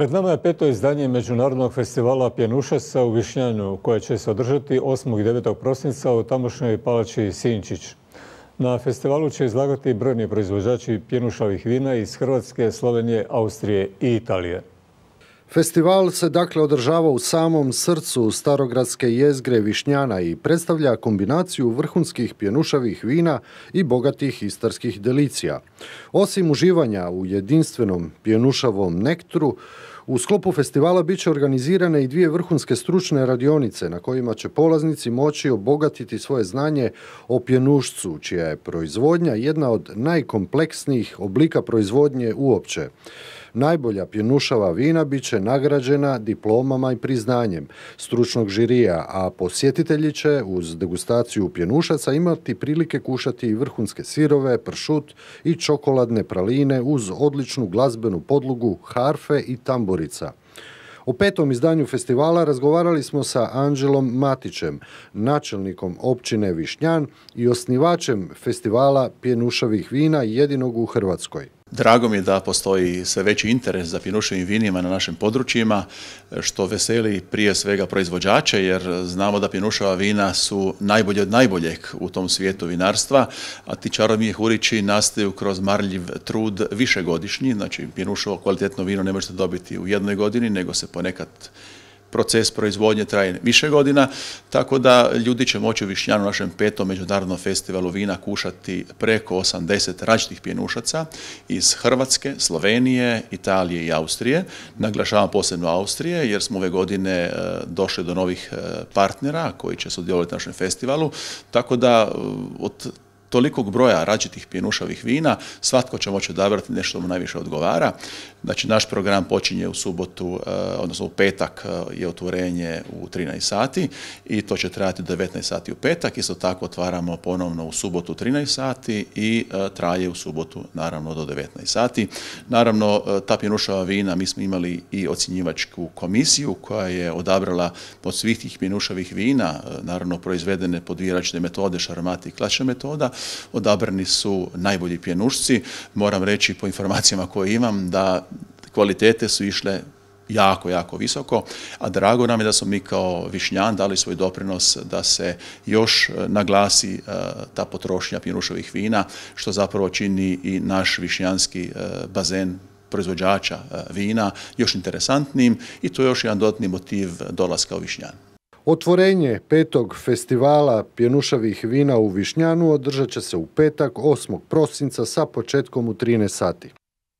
Pred nama je peto izdanje Međunarodnog festivala Pjenušasa u Višnjanju koje će se održati 8. i 9. prosinca u tamošnjoj palači Sinčić. Na festivalu će izlagati brojni proizvođači pjenušavih vina iz Hrvatske, Slovenije, Austrije i Italije. Festival se dakle održava u samom srcu starogradske jezgre Višnjana i predstavlja kombinaciju vrhunskih pjenušavih vina i bogatih istarskih delicija. Osim uživanja u jedinstvenom pjenušavom nektru, u sklopu festivala bit će organizirane i dvije vrhunske stručne radionice na kojima će polaznici moći obogatiti svoje znanje o pjenušcu, čija je proizvodnja jedna od najkompleksnijih oblika proizvodnje uopće. Najbolja pjenušava vina bit će nagrađena diplomama i priznanjem stručnog žirija, a posjetitelji će uz degustaciju pjenušaca imati prilike kušati i vrhunske sirove, pršut i čokoladne praline uz odličnu glazbenu podlugu harfe i tamborica. O petom izdanju festivala razgovarali smo sa Anđelom Matićem, načelnikom općine Višnjan i osnivačem festivala Pjenušavih vina jedinog u Hrvatskoj. Drago mi je da postoji sve veći interes za pinušovim vinima na našim područjima, što veseli prije svega proizvođače, jer znamo da pinušova vina su najbolje od najboljeg u tom svijetu vinarstva, a ti čarobni hurići nastaju kroz marljiv trud višegodišnji, znači pinušovo kvalitetno vino ne možete dobiti u jednoj godini, nego se ponekad proces proizvodnje traje više godina, tako da ljudi će moći u Višnjanu, našem petom međunarodnom festivalu vina, kušati preko 80 različitih pjenušaca iz Hrvatske, Slovenije, Italije i Austrije. Naglašavam posebno Austrije, jer smo ove godine e, došli do novih e, partnera koji će sudjelovati na našem festivalu, tako da e, od tolikog broja rađitih pjenušavih vina, svatko će moći odabrati nešto mu najviše odgovara. Znači, naš program počinje u subotu, e, odnosno u petak e, je otvorenje u 13 sati i to će trajati do 19 sati u petak. Isto tako otvaramo ponovno u subotu 13 sati i e, traje u subotu, naravno, do 19 sati. Naravno, ta pjenušava vina, mi smo imali i ocjenjivačku komisiju koja je odabrala od svih tih pjenušavih vina, naravno, proizvedene pod dvije metode, šarmati i klasična metoda, odabrani su najbolji pjenušci. Moram reći po informacijama koje imam da kvalitete su išle jako, jako visoko, a drago nam je da smo mi kao Višnjan dali svoj doprinos da se još e, naglasi e, ta potrošnja pjenušovih vina, što zapravo čini i naš višnjanski e, bazen proizvođača vina još interesantnijim i to je još jedan dodatni motiv dolaska u Višnjan. Otvorenje petog festivala pjenušavih vina u Višnjanu održat će se u petak 8. prosinca sa početkom u 13 sati.